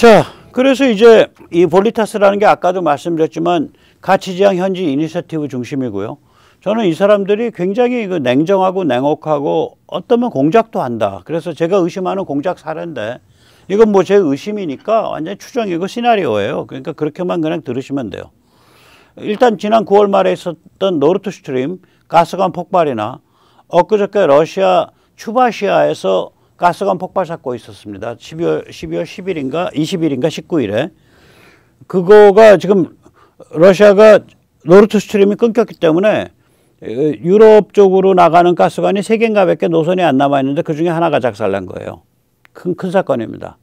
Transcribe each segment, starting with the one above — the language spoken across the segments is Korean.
자, 그래서 이제 이 볼리타스라는 게 아까도 말씀드렸지만 가치지향 현지 이니셔티브 중심이고요. 저는 이 사람들이 굉장히 그 냉정하고 냉혹하고 어떠면 공작도 한다. 그래서 제가 의심하는 공작 사례인데 이건 뭐 제 의심이니까 완전 추정이고 시나리오예요. 그러니까 그렇게만 그냥 들으시면 돼요. 일단 지난 9월 말에 있었던 노르트 스트림 가스관 폭발이나 엊그저께 러시아 추바시아에서 가스관 폭발 사고 있었습니다. 12월, 12월 10일인가 20일인가 19일에 그거가 지금 러시아가 노르트 스트림이 끊겼기 때문에 유럽 쪽으로 나가는 가스관이 3 개인가 몇 개 노선이 안 남아 있는데 그 중에 하나가 작살난 거예요. 큰 큰 사건입니다.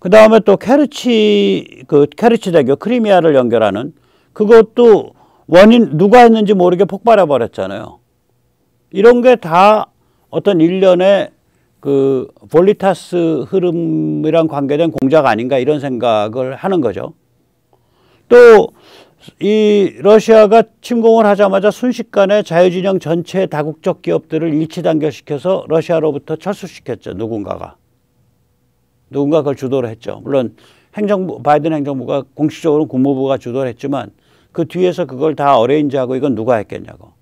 그 다음에 또 케르치 그 케르치 대교 크리미아를 연결하는 그것도 원인 누가 했는지 모르게 폭발해 버렸잖아요. 이런 게 다 어떤 일련의 그 볼리타스 흐름이랑 관계된 공작 아닌가 이런 생각을 하는 거죠. 또 이 러시아가 침공을 하자마자 순식간에 자유진영 전체 다국적 기업들을 일치단결시켜서 러시아로부터 철수시켰죠. 누군가가. 누군가 그걸 주도를 했죠. 물론 행정부 바이든 행정부가 공식적으로 국무부가 주도를 했지만 그 뒤에서 그걸 다 어레인지하고 이건 누가 했겠냐고.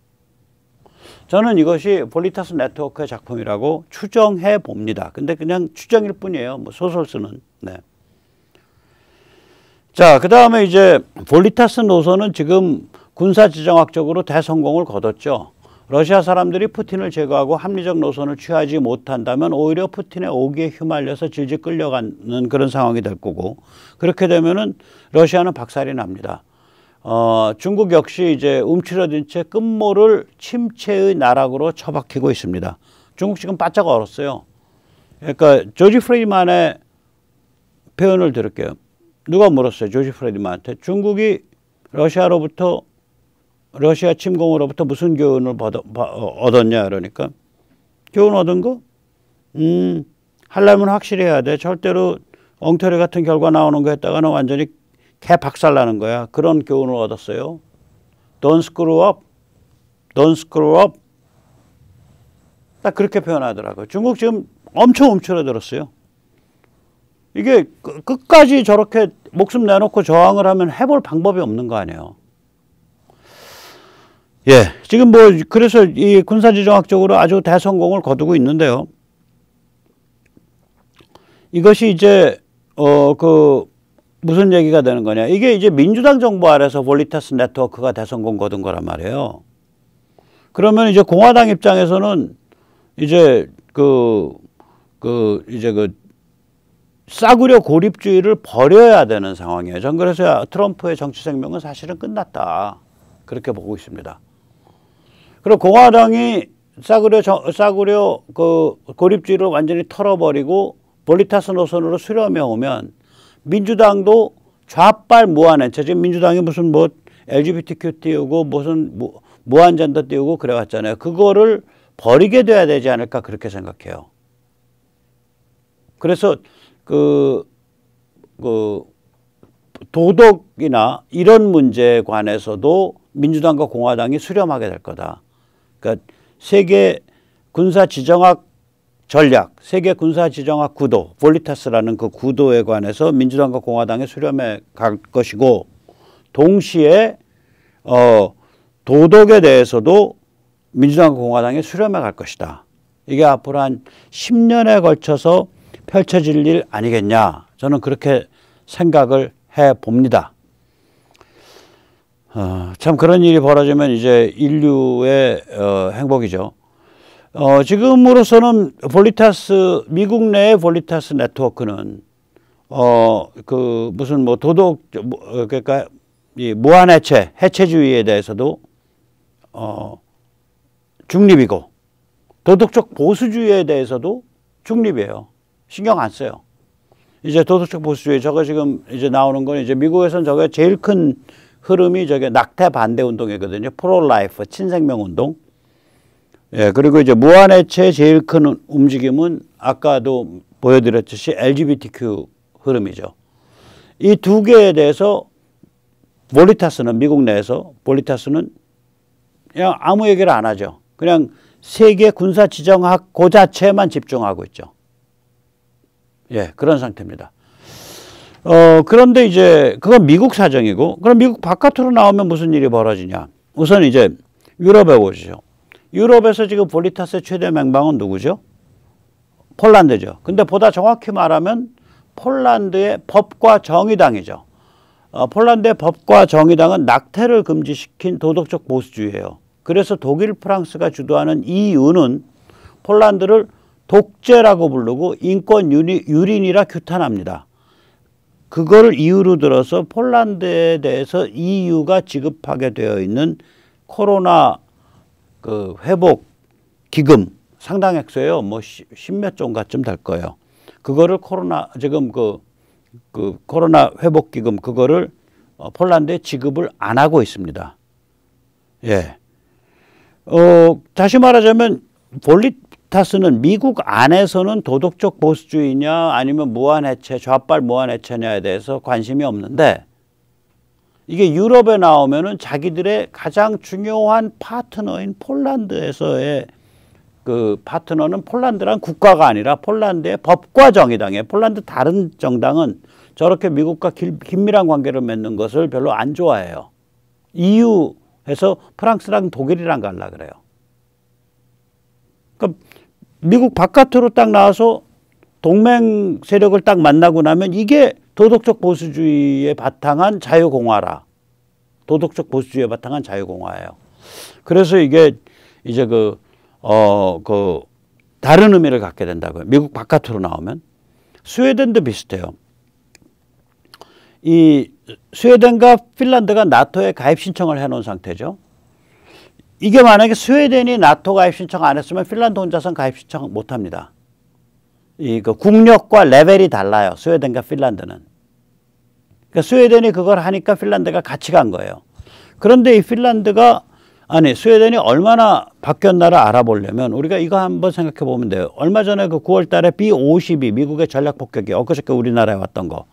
저는 이것이 볼리타스 네트워크의 작품이라고 추정해 봅니다. 근데 그냥 추정일 뿐이에요. 뭐 소설 쓰는. 네. 자, 그 다음에 이제 볼리타스 노선은 지금 군사지정학적으로 대성공을 거뒀죠. 러시아 사람들이 푸틴을 제거하고 합리적 노선을 취하지 못한다면 오히려 푸틴의 오기에 휘말려서 질질 끌려가는 그런 상황이 될 거고 그렇게 되면은 러시아는 박살이 납니다. 어, 중국 역시 이제 움츠러든채 끝모를 침체의 나락으로 처박히고 있습니다. 중국 지금 바짝 얼었어요. 그러니까 조지 프레디만의 표현을 들을게요. 누가 물었어요. 조지 프레디만한테 중국이 러시아로부터 러시아 침공으로부터 무슨 교훈을 받아, 어, 얻었냐 그러니까 교훈 얻은 거? 음, 할라면 확실히 해야 돼. 절대로 엉터리 같은 결과 나오는 거 했다가는 완전히 개 박살나는 거야. 그런 교훈을 얻었어요. Don't screw up. Don't screw up. 딱 그렇게 표현하더라고요. 중국 지금 엄청 움츠러들었어요. 이게 그, 끝까지 저렇게 목숨 내놓고 저항을 하면 해볼 방법이 없는 거 아니에요. 예. 지금 뭐, 그래서 이 군사지정학적으로 아주 대성공을 거두고 있는데요. 이것이 이제, 어, 그, 무슨 얘기가 되는 거냐. 이게 이제 민주당 정부 아래서 볼리타스 네트워크가 대선공 거둔 거란 말이에요. 그러면 이제 공화당 입장에서는 이제 그, 그, 이제 그 싸구려 고립주의를 버려야 되는 상황이에요. 전 그래서 트럼프의 정치 생명은 사실은 끝났다. 그렇게 보고 있습니다. 그리고 공화당이 싸구려, 저, 싸구려 그 고립주의를 완전히 털어버리고 볼리타스 노선으로 수렴해 오면 민주당도 좌빨 무한낸채 지금 민주당이 무슨 뭐 LGBTQ 띄우고 무슨 뭐무한전도 띄우고 그래왔잖아요. 그거를 버리게 돼야 되지 않을까 그렇게 생각해요. 그래서 그, 그 도덕이나 이런 문제에 관해서도 민주당과 공화당이 수렴하게 될 거다. 그러니까 세계 군사 지정학 전략, 세계 군사 지정학 구도, 볼리타스라는 그 구도에 관해서 민주당과 공화당의 수렴에 갈 것이고 동시에 어 도덕에 대해서도 민주당과 공화당의 수렴에 갈 것이다. 이게 앞으로 한 10년에 걸쳐서 펼쳐질 일 아니겠냐. 저는 그렇게 생각을 해 봅니다. 어, 참 그런 일이 벌어지면 이제 인류의 어, 행복이죠. 어, 지금으로서는 볼리타스, 미국 내의 볼리타스 네트워크는 어, 그 무슨 뭐 도덕, 뭐, 그러니까 이 무한해체, 해체주의에 대해서도 어, 중립이고 도덕적 보수주의에 대해서도 중립이에요. 신경 안 써요. 이제 도덕적 보수주의 저거 지금 이제 나오는 건 이제 미국에서는 저게 제일 큰 흐름이 저게 낙태 반대 운동이거든요. 프로라이프 친생명 운동. 예, 그리고 이제 무한해체 제일 큰 움직임은 아까도 보여드렸듯이 LGBTQ 흐름이죠. 이 두 개에 대해서 볼리타스는 미국 내에서 볼리타스는 그냥 아무 얘기를 안 하죠. 그냥 세계 군사 지정학 고그 자체에만 집중하고 있죠. 예, 그런 상태입니다. 어, 그런데 이제 그건 미국 사정이고 그럼 미국 바깥으로 나오면 무슨 일이 벌어지냐. 우선 이제 유럽에 보시죠. 유럽에서 지금 볼리타스의 최대 맹방은 누구죠? 폴란드죠. 근데 보다 정확히 말하면 폴란드의 법과 정의당이죠. 어, 폴란드의 법과 정의당은 낙태를 금지시킨 도덕적 보수주의예요. 그래서 독일, 프랑스가 주도하는 EU는 폴란드를 독재라고 부르고 인권 유린이라 규탄합니다. 그걸 이유로 들어서 폴란드에 대해서 EU가 지급하게 되어 있는 코로나 그 회복 기금 상당 액수예요. 뭐 십몇 종가쯤 될 거예요. 그거를 코로나 지금 그, 그 코로나 회복 기금 그거를 어, 폴란드에 지급을 안 하고 있습니다. 예. 어, 다시 말하자면 볼리타스는 미국 안에서는 도덕적 보수주의냐 아니면 무한해체 좌빨 무한해체냐에 대해서 관심이 없는데 이게 유럽에 나오면은 자기들의 가장 중요한 파트너인 폴란드에서의 그 파트너는 폴란드란 국가가 아니라 폴란드의 법과 정의당에 폴란드 다른 정당은 저렇게 미국과 길, 긴밀한 관계를 맺는 것을 별로 안 좋아해요. 이유에서 프랑스랑 독일이랑 갈라 그래요. 그러니까 미국 바깥으로 딱 나와서 동맹 세력을 딱 만나고 나면 이게 도덕적 보수주의에 바탕한 자유공화라. 도덕적 보수주의에 바탕한 자유공화예요. 그래서 이게 이제 그, 어, 그, 다른 의미를 갖게 된다고요. 미국 바깥으로 나오면. 스웨덴도 비슷해요. 이 스웨덴과 핀란드가 나토에 가입 신청을 해놓은 상태죠. 이게 만약에 스웨덴이 나토 가입 신청 안 했으면 핀란드 혼자선 가입 신청 못 합니다. 이그 국력과 레벨이 달라요. 스웨덴과 핀란드는. 그러니까 스웨덴이 그걸 하니까 핀란드가 같이 간 거예요. 그런데 이 핀란드가 아니 스웨덴이 얼마나 바뀌었나를 알아보려면 우리가 이거 한번 생각해 보면 돼요. 얼마 전에 그 9월 달에 B52 미국의 전략 폭격이 엊그저께 우리나라에 왔던 거.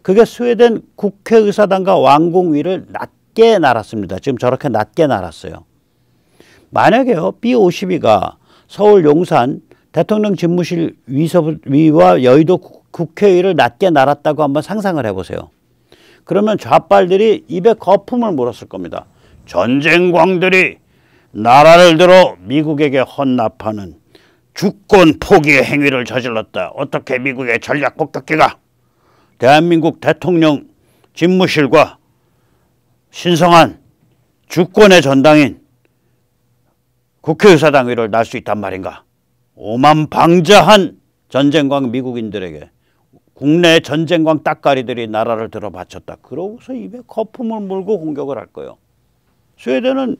그게 스웨덴 국회의사당과 왕궁 위를 낮게 날았습니다. 지금 저렇게 낮게 날았어요. 만약에요. B52가 서울 용산 대통령 집무실 위와 여의도 국회의를 낮게 날았다고 한번 상상을 해보세요. 그러면 좌빨들이 입에 거품을 물었을 겁니다. 전쟁광들이 나라를 들어 미국에게 헌납하는 주권 포기의 행위를 저질렀다. 어떻게 미국의 전략 폭격기가 대한민국 대통령 집무실과 신성한 주권의 전당인 국회의사당 위를 날 수 있단 말인가. 오만방자한 전쟁광 미국인들에게 국내 전쟁광 딱가리들이 나라를 들어 바쳤다. 그러고서 입에 거품을 물고 공격을 할 거예요. 스웨덴은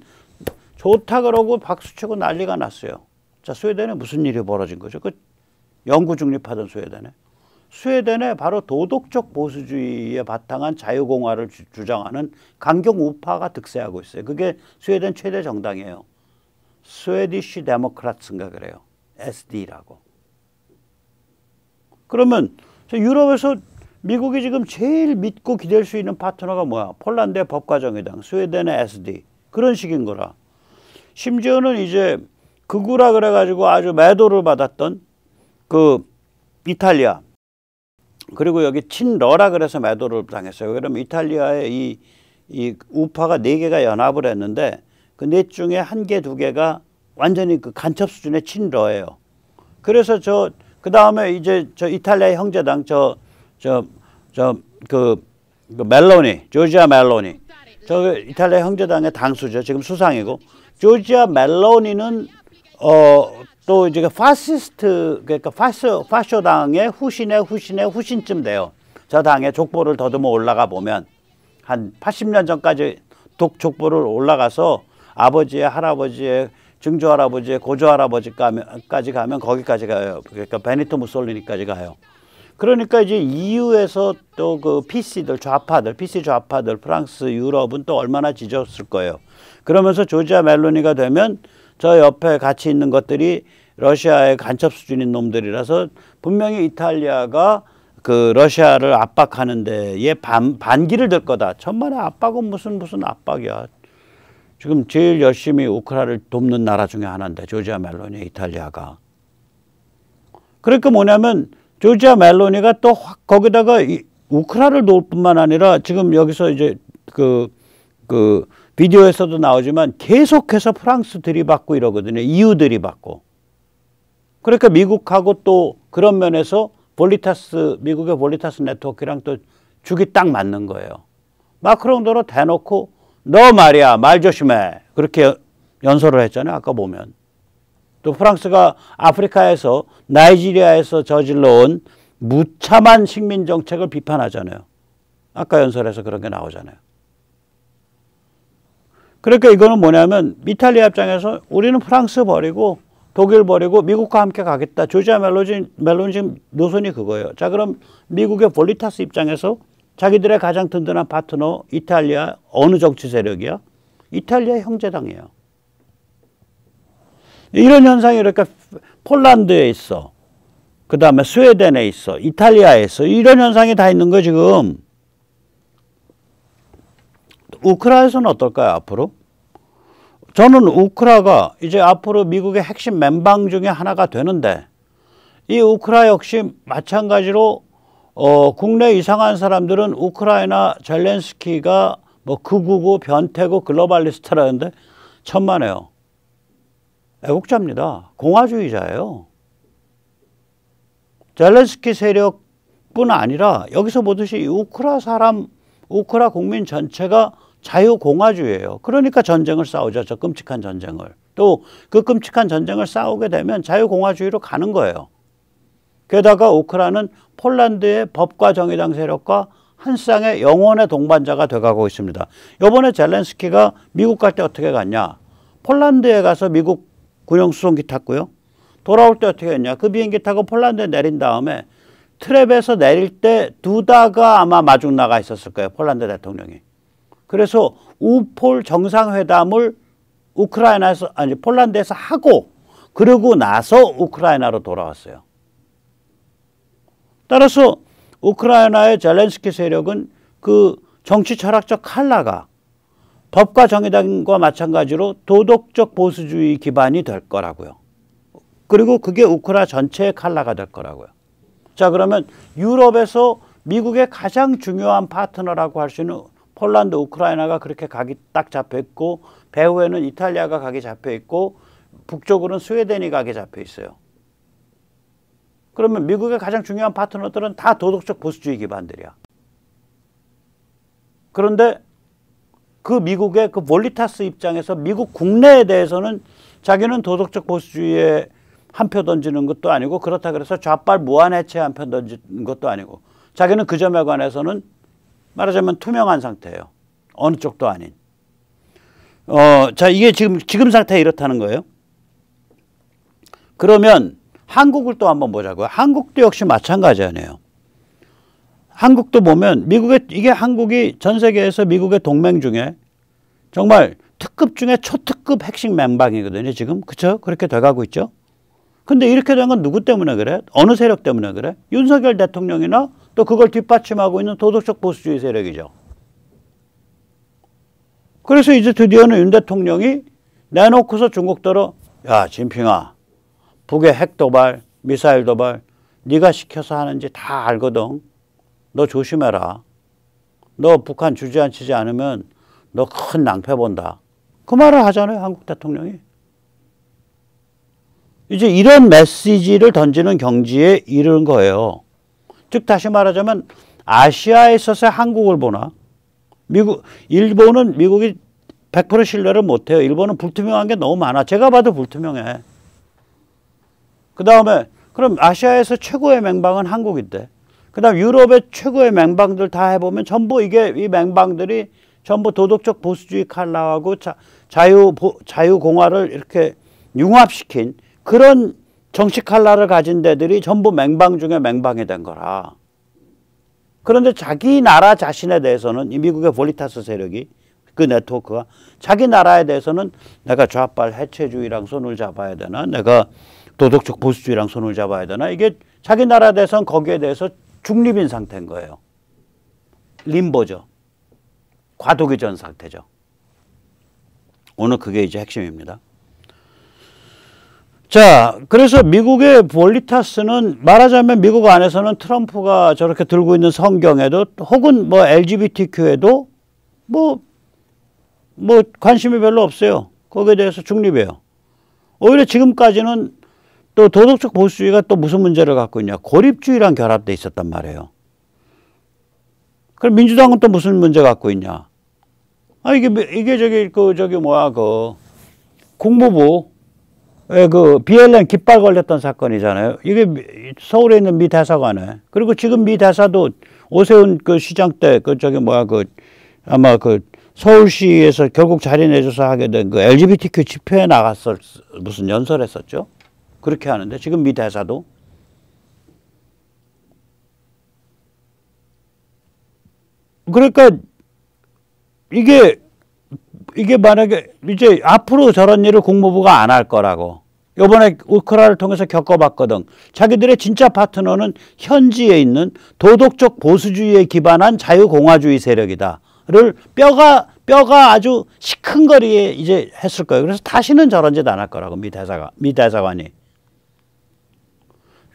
좋다 그러고 박수치고 난리가 났어요. 자, 스웨덴에 무슨 일이 벌어진 거죠? 그 영구 중립하던 스웨덴에. 스웨덴에 바로 도덕적 보수주의에 바탕한 자유공화를 주, 장하는 강경 우파가 득세하고 있어요. 그게 스웨덴 최대 정당이에요. 스웨디쉬 데모크라츠인가 그래요. SD라고. 그러면 유럽에서 미국이 지금 제일 믿고 기댈 수 있는 파트너가 뭐야? 폴란드의 법과정의당, 스웨덴의 SD 그런 식인 거라. 심지어는 이제 극우라 그래가지고 아주 매도를 받았던 그 이탈리아 그리고 여기 친러라 그래서 매도를 당했어요. 그러면 이탈리아의 이, 이 우파가 네 개가 연합을 했는데 그 넷 중에 한 개, 두 개가 완전히 그 간첩 수준의 친러예요. 그래서 저 그 다음에 이제 저 이탈리아 형제당 저 저 저그 그 멜로니 조지아 멜로니 저 이탈리아 형제당의 당수죠. 지금 수상이고 조지아 멜로니는 어 또 이제 그 파시스트 그러니까 파쇼 파쇼당의 후신의 후신의 후신쯤 돼요. 저 당의 족보를 더듬어 올라가 보면 한 80년 전까지 독 족보를 올라가서 아버지의 할아버지의 증조할아버지의 고조할아버지까지 가면 거기까지 가요. 그러니까 베니토 무솔리니까지 가요. 그러니까 이제 EU에서 또 그 PC들 좌파들, PC 좌파들 프랑스, 유럽은 또 얼마나 지졌을 거예요. 그러면서 조지아 멜로니가 되면 저 옆에 같이 있는 것들이 러시아의 간첩 수준인 놈들이라서 분명히 이탈리아가 그 러시아를 압박하는 데에 반, 반기를 들 거다. 천만에 압박은 무슨 무슨 압박이야. 지금 제일 열심히 우크라를 돕는 나라 중에 하나인데 조지아 멜로니 이탈리아가 그러니까 뭐냐면 조지아 멜로니가 또 거기다가 이 우크라를 도울 뿐만 아니라 지금 여기서 이제 그그 그 비디오에서도 나오지만 계속해서 프랑스 들이받고 이러거든요. EU 들이받고. 그러니까 미국하고 또 그런 면에서 볼리타스 미국의 볼리타스 네트워크랑 또 죽이 딱 맞는 거예요. 마크롱도로 대놓고 너 말이야 말 조심해 그렇게 연설을 했잖아요 아까 보면 또 프랑스가 아프리카에서 나이지리아에서 저질러온 무참한 식민 정책을 비판하잖아요 아까 연설에서 그런 게 나오잖아요 그러니까 이거는 뭐냐면 이탈리아 입장에서 우리는 프랑스 버리고 독일 버리고 미국과 함께 가겠다. 조지아 멜론, 멜론 지금 노선이 그거예요. 자 그럼 미국의 볼리타스 입장에서 자기들의 가장 든든한 파트너 이탈리아 어느 정치 세력이야? 이탈리아 형제당이에요. 이런 현상이 이렇게 그러니까 폴란드에 있어. 그 다음에 스웨덴에 있어. 이탈리아에 있어. 이런 현상이 다 있는 거 지금. 우크라에서는 어떨까요, 앞으로? 저는 우크라가 이제 앞으로 미국의 핵심 멤방 중에 하나가 되는데 이 우크라 역시 마찬가지로 어, 국내 이상한 사람들은 우크라이나 젤렌스키가 뭐 극우고 변태고 글로벌리스트라는데 천만에요. 애국자입니다. 공화주의자예요. 젤렌스키 세력뿐 아니라 여기서 보듯이 우크라 사람, 우크라 국민 전체가 자유공화주의예요. 그러니까 전쟁을 싸우죠. 저 끔찍한 전쟁을. 또 그 끔찍한 전쟁을 싸우게 되면 자유공화주의로 가는 거예요. 게다가 우크라는 폴란드의 법과 정의당 세력과 한 쌍의 영원의 동반자가 돼가고 있습니다. 요번에 젤렌스키가 미국 갈 때 어떻게 갔냐? 폴란드에 가서 미국 군용 수송기 탔고요. 돌아올 때 어떻게 했냐? 그 비행기 타고 폴란드에 내린 다음에 트랩에서 내릴 때두 다가 아마 마중 나가 있었을 거예요. 폴란드 대통령이. 그래서 우폴 정상회담을 우크라이나에서 아니 폴란드에서 하고 그러고 나서 우크라이나로 돌아왔어요. 따라서 우크라이나의 젤렌스키 세력은 그 정치 철학적 칼라가 법과 정의당과 마찬가지로 도덕적 보수주의 기반이 될 거라고요. 그리고 그게 우크라 전체의 칼라가 될 거라고요. 자 그러면 유럽에서 미국의 가장 중요한 파트너라고 할 수 있는 폴란드, 우크라이나가 그렇게 각이 딱 잡혀 있고 배후에는 이탈리아가 각이 잡혀 있고 북쪽으로는 스웨덴이 각이 잡혀 있어요. 그러면 미국의 가장 중요한 파트너들은 다 도덕적 보수주의 기반들이야. 그런데 그 미국의 그 몰리타스 입장에서 미국 국내에 대해서는 자기는 도덕적 보수주의에 한 표 던지는 것도 아니고 그렇다 그래서 좌빨 무한해체 한 표 던지는 것도 아니고 자기는 그 점에 관해서는 말하자면 투명한 상태예요. 어느 쪽도 아닌. 어, 자, 이게 지금, 지금 상태 이렇다는 거예요. 그러면 한국을 또 한번 보자고요. 한국도 역시 마찬가지 아니에요. 한국도 보면 미국의 이게 한국이 전 세계에서 미국의 동맹 중에 정말 특급 중에 초특급 핵심 맹방이거든요. 지금 그쵸? 그렇게 돼가고 있죠. 근데 이렇게 된 건 누구 때문에 그래? 어느 세력 때문에 그래? 윤석열 대통령이나 또 그걸 뒷받침하고 있는 도덕적 보수주의 세력이죠. 그래서 이제 드디어는 윤 대통령이 내놓고서 중국더러 야 진핑아 북의 핵 도발, 미사일 도발 네가 시켜서 하는지 다 알거든. 너 조심해라. 너 북한 주저앉히지 않으면 너 큰 낭패 본다. 그 말을 하잖아요. 한국 대통령이. 이제 이런 메시지를 던지는 경지에 이른 거예요. 즉 다시 말하자면 아시아에 있어서 한국을 보나 미국 일본은 미국이 100% 신뢰를 못해요. 일본은 불투명한 게 너무 많아. 제가 봐도 불투명해. 그 다음에 그럼 아시아에서 최고의 맹방은 한국인데 그 다음 유럽의 최고의 맹방들 다 해보면 전부 이게 이 맹방들이 전부 도덕적 보수주의 칼라하고 자, 자유, 보, 자유공화를 이렇게 융합시킨 그런 정치 칼라를 가진 데들이 전부 맹방 중에 맹방이 된 거라. 그런데 자기 나라 자신에 대해서는 이 미국의 볼리타스 세력이 그 네트워크가 자기 나라에 대해서는 내가 좌빨 해체주의랑 손을 잡아야 되나 내가 도덕적 보수주의랑 손을 잡아야 되나 이게 자기 나라 대선 거기에 대해서 중립인 상태인 거예요. 림보죠. 과도기 전 상태죠. 오늘 그게 이제 핵심입니다. 자, 그래서 미국의 볼리타스는 말하자면 미국 안에서는 트럼프가 저렇게 들고 있는 성경에도 혹은 뭐 LGBTQ에도 뭐, 뭐 관심이 별로 없어요. 거기에 대해서 중립이요 오히려 지금까지는 또 도덕적 보수주의가 또 무슨 문제를 갖고 있냐. 고립주의랑 결합돼 있었단 말이에요. 그럼 민주당은 또 무슨 문제 갖고 있냐. 아, 이게, 이게 저기, 그, 저기, 뭐야, 그, 국무부, 그 BLM 깃발 걸렸던 사건이잖아요. 이게 서울에 있는 미 대사관에 그리고 지금 미 대사도 오세훈 그 시장 때 그 저기 뭐야 그 아마 그 서울시에서 결국 자리 내줘서 하게 된 그 LGBTQ 집회에 나갔을 무슨 연설했었죠. 그렇게 하는데 지금 미 대사도 그러니까 이게 이게 만약에 이제 앞으로 저런 일을 국무부가 안 할 거라고 요번에 우크라를 통해서 겪어봤거든. 자기들의 진짜 파트너는 현지에 있는 도덕적 보수주의에 기반한 자유공화주의 세력이다를 뼈가 뼈가 아주 시큰거리에 이제 했을 거예요. 그래서 다시는 저런 짓안할 거라고 미 대사가 미 대사관이.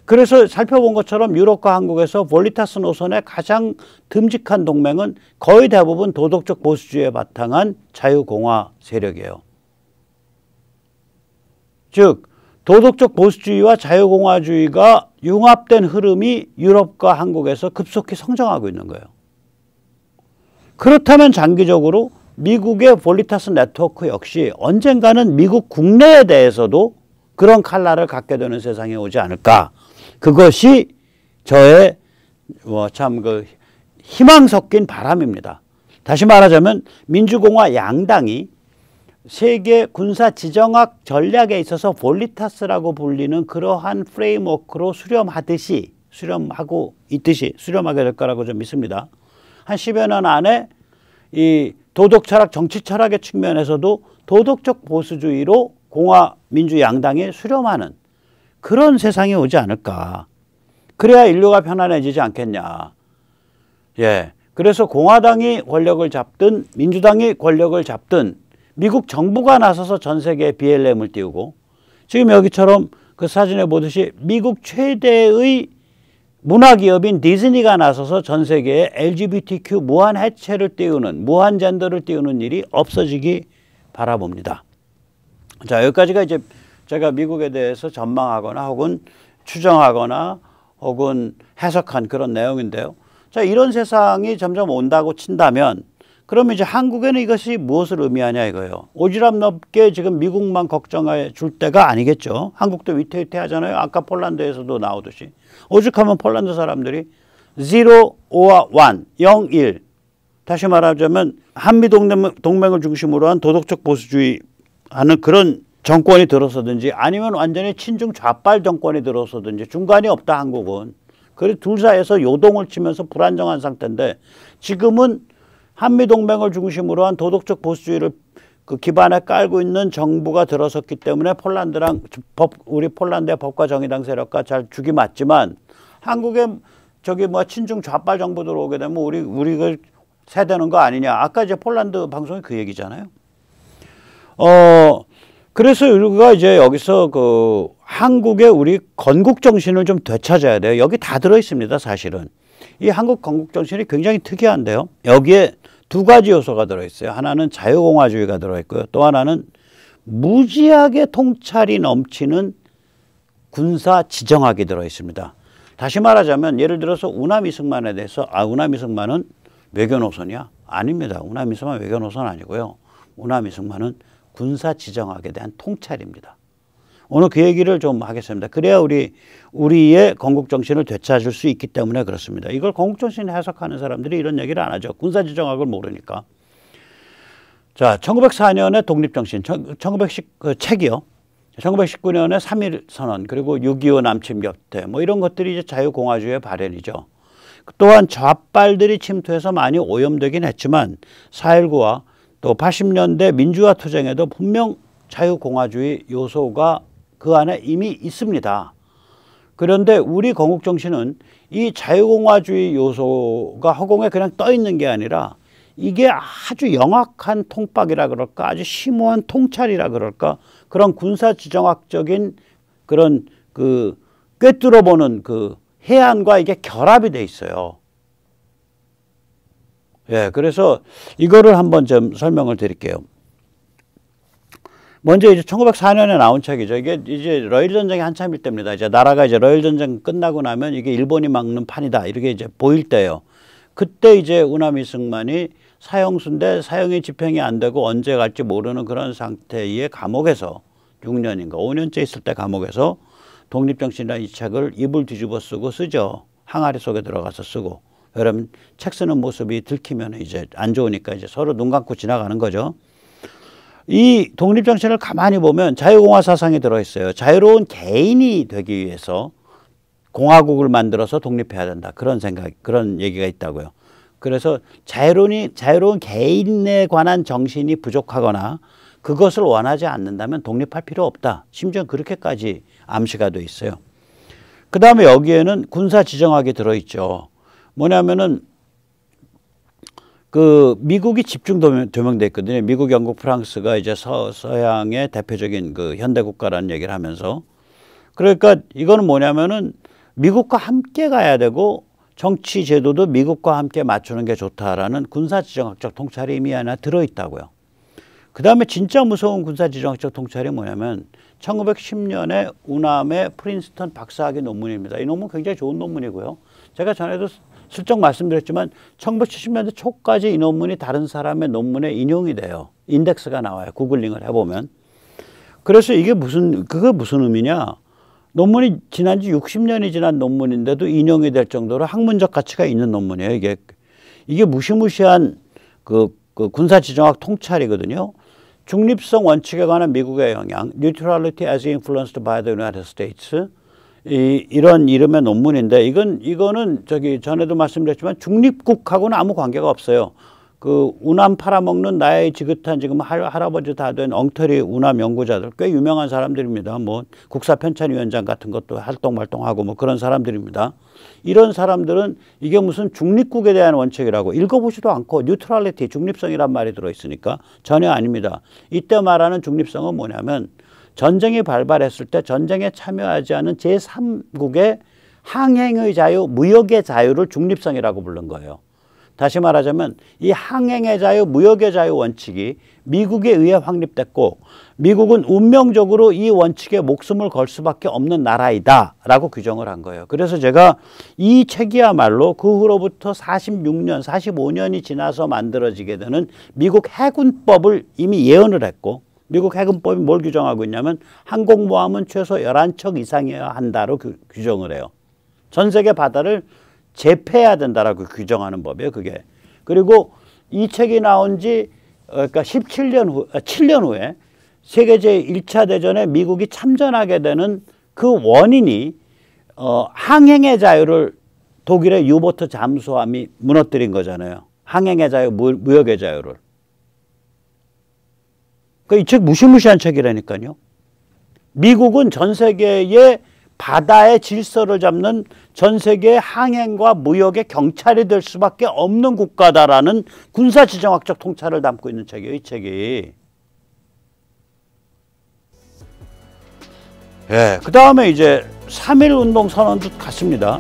그래서 살펴본 것처럼 유럽과 한국에서 볼리타스 노선의 가장 듬직한 동맹은 거의 대부분 도덕적 보수주의에 바탕한 자유공화 세력이에요. 즉 도덕적 보수주의와 자유공화주의가 융합된 흐름이 유럽과 한국에서 급속히 성장하고 있는 거예요. 그렇다면 장기적으로 미국의 볼리타스 네트워크 역시 언젠가는 미국 국내에 대해서도 그런 칼날을 갖게 되는 세상이 오지 않을까 그것이 저의 뭐참그 희망 섞인 바람입니다. 다시 말하자면 민주공화 양당이 세계 군사 지정학 전략에 있어서 볼리타스라고 불리는 그러한 프레임워크로 수렴하듯이 수렴하고 있듯이 수렴하게 될 거라고 좀 믿습니다. 한 10여 년 안에 이 도덕 철학, 정치 철학의 측면에서도 도덕적 보수주의로 공화 민주 양당이 수렴하는 그런 세상이 오지 않을까. 그래야 인류가 편안해지지 않겠냐. 예. 그래서 공화당이 권력을 잡든 민주당이 권력을 잡든 미국 정부가 나서서 전 세계에 BLM을 띄우고 지금 여기처럼 그 사진에 보듯이 미국 최대의 문화기업인 디즈니가 나서서 전 세계에 LGBTQ 무한 해체를 띄우는 무한 젠더를 띄우는 일이 없어지기 바라봅니다. 자 여기까지가 이제 제가 미국에 대해서 전망하거나 혹은 추정하거나 혹은 해석한 그런 내용인데요. 자, 이런 세상이 점점 온다고 친다면 그러면 이제 한국에는 이것이 무엇을 의미하냐 이거예요. 오지랖 넓게 지금 미국만 걱정해 줄 때가 아니겠죠. 한국도 위태위태하잖아요. 아까 폴란드에서도 나오듯이. 오죽하면 폴란드 사람들이 0, 5와 1, 0, 1. 다시 말하자면 한미 동맹을 중심으로 한 도덕적 보수주의 하는 그런 정권이 들어서든지 아니면 완전히 친중 좌빨 정권이 들어서든지 중간이 없다 한국은 그래서 둘 사이에서 요동을 치면서 불안정한 상태인데 지금은 한미동맹을 중심으로 한 도덕적 보수주의를 그 기반에 깔고 있는 정부가 들어섰기 때문에 폴란드랑 법 우리 폴란드의 법과 정의당 세력과 잘 죽이 맞지만 한국의 저기 뭐 친중 좌빨 정부 들어오게 되면 우리 우리가 세대는 거 아니냐 아까 이제 폴란드 방송이 그 얘기잖아요. 어 그래서 우리가 이제 여기서 그 한국의 우리 건국 정신을 좀 되찾아야 돼요. 여기 다 들어 있습니다, 사실은. 이 한국 건국 정신이 굉장히 특이한데요. 여기에 두 가지 요소가 들어 있어요. 하나는 자유공화주의가 들어 있고요. 또 하나는 무지하게 통찰이 넘치는 군사 지정학이 들어 있습니다. 다시 말하자면 예를 들어서 우남 이승만에 대해서 아 우남 이승만은 외교 노선이야 아닙니다. 우남 이승만 외교 노선 아니고요. 우남 이승만은 군사 지정학에 대한 통찰입니다. 오늘 그 얘기를 좀 하겠습니다. 그래야 우리 우리의 건국 정신을 되찾을 수 있기 때문에 그렇습니다. 이걸 건국 정신 해석하는 사람들이 이런 얘기를 안 하죠. 군사 지정학을 모르니까. 자, 1904년에 독립 정신, 1910 그 책이요. 1919년에 3일 선언, 그리고 6.25 남침 격퇴, 뭐 이런 것들이 이제 자유공화주의 발현이죠. 또한 좌빨들이 침투해서 많이 오염되긴 했지만 4.19와 또 80년대 민주화 투쟁에도 분명 자유공화주의 요소가 그 안에 이미 있습니다. 그런데 우리 건국정신은 이 자유공화주의 요소가 허공에 그냥 떠 있는 게 아니라 이게 아주 영악한 통박이라 그럴까 아주 심오한 통찰이라 그럴까 그런 군사 지정학적인 그런 그 꿰뚫어보는 그 해안과 이게 결합이 돼 있어요. 예, 그래서 이거를 한번 좀 설명을 드릴게요. 먼저 이제 1904년에 나온 책이죠. 이게 이제 러일 전쟁이 한참일 때입니다. 이제 나라가 이제 러일 전쟁 끝나고 나면 이게 일본이 막는 판이다. 이렇게 이제 보일 때예요. 그때 이제 우나미 승만이 사형수인데 사형이 집행이 안 되고 언제 갈지 모르는 그런 상태의 감옥에서 6년인가 5년째 있을 때 감옥에서 독립정신이라는 이 책을 입을 뒤집어 쓰고 쓰죠. 항아리 속에 들어가서 쓰고. 여러분 책 쓰는 모습이 들키면 이제 안 좋으니까 이제 서로 눈 감고 지나가는 거죠. 이 독립 정신을 가만히 보면 자유공화 사상이 들어 있어요. 자유로운 개인이 되기 위해서 공화국을 만들어서 독립해야 된다. 그런 생각, 그런 얘기가 있다고요. 그래서 자유로운, 자유로운 개인에 관한 정신이 부족하거나 그것을 원하지 않는다면 독립할 필요 없다. 심지어 그렇게까지 암시가 돼 있어요. 그 다음에 여기에는 군사 지정학이 들어있죠. 뭐냐면은 그 미국이 집중 도명됐거든요. 미국, 영국, 프랑스가 이제 서, 서양의 대표적인 그 현대 국가라는 얘기를 하면서 그러니까 이거는 뭐냐면은 미국과 함께 가야 되고 정치 제도도 미국과 함께 맞추는 게 좋다라는 군사지정학적 통찰이 이미 하나 들어있다고요. 그 다음에 진짜 무서운 군사지정학적 통찰이 뭐냐면 1910년에 우남의 프린스턴 박사학위 논문입니다. 이 논문 굉장히 좋은 논문이고요. 제가 전에도 슬쩍 말씀드렸지만 1970년대 초까지 이 논문이 다른 사람의 논문에 인용이 돼요. 인덱스가 나와요. 구글링을 해보면. 그래서 이게 무슨, 그게 무슨 의미냐. 논문이 지난 지 60년이 지난 논문인데도 인용이 될 정도로 학문적 가치가 있는 논문이에요. 이게, 이게 무시무시한 그, 그 군사지정학 통찰이거든요. 중립성 원칙에 관한 미국의 영향, neutrality as influenced by the United States, 이, 이런 이름의 논문인데 이건 이거는 저기 전에도 말씀드렸지만 중립국하고는 아무 관계가 없어요. 그 우남 팔아먹는 나의 지긋한 지금 할, 할아버지 다 된 엉터리 우남 연구자들 꽤 유명한 사람들입니다. 뭐 국사편찬위원장 같은 것도 활동활동하고 뭐 그런 사람들입니다. 이런 사람들은 이게 무슨 중립국에 대한 원칙이라고 읽어보지도 않고 뉴트럴리티 중립성이란 말이 들어있으니까 전혀 아닙니다. 이때 말하는 중립성은 뭐냐면 전쟁이 발발했을 때 전쟁에 참여하지 않은 제3국의 항행의 자유, 무역의 자유를 중립성이라고 부른 거예요. 다시 말하자면 이 항행의 자유, 무역의 자유 원칙이 미국에 의해 확립됐고 미국은 운명적으로 이 원칙에 목숨을 걸 수밖에 없는 나라이다 라고 규정을 한 거예요. 그래서 제가 이 책이야말로 그 후로부터 46년, 45년이 지나서 만들어지게 되는 미국 해군법을 이미 예언을 했고 미국 해군법이 뭘 규정하고 있냐면 항공모함은 최소 11척 이상이어야 한다로 그 규정을 해요. 전 세계 바다를 제패해야 된다라고 규정하는 법이에요, 그게. 그리고 이 책이 나온 지 어, 그러니까 17년 후, 7년 아, 후에 세계 제1차 대전에 미국이 참전하게 되는 그 원인이 어, 항행의 자유를 독일의 유보트 잠수함이 무너뜨린 거잖아요. 항행의 자유, 무역의 자유를. 그 이책 무시무시한 책이라니까요. 미국은 전 세계의 바다의 질서를 잡는 전세계 항행과 무역의 경찰이 될 수밖에 없는 국가다라는 군사지정학적 통찰을 담고 있는 책이에요, 이 책이. 예, 그 다음에 이제 3.1 운동 선언도 갔습니다.